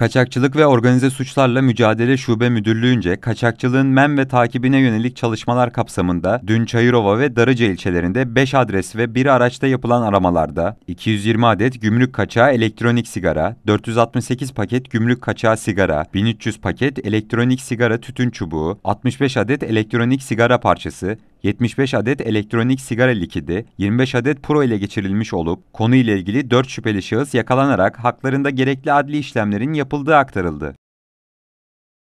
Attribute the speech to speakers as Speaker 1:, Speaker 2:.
Speaker 1: Kaçakçılık ve Organize Suçlarla Mücadele Şube Müdürlüğü'nce kaçakçılığın men ve takibine yönelik çalışmalar kapsamında dün Çayırova ve Darıca ilçelerinde 5 adres ve 1 araçta yapılan aramalarda 220 adet gümrük kaçağı elektronik sigara, 468 paket gümrük kaçağı sigara, 1300 paket elektronik sigara tütün çubuğu, 65 adet elektronik sigara parçası, 75 adet elektronik sigara likidi, 25 adet pro ile geçirilmiş olup konuyla ilgili 4 şüpheli şahıs yakalanarak haklarında gerekli adli işlemlerin yapıldığı aktarıldı.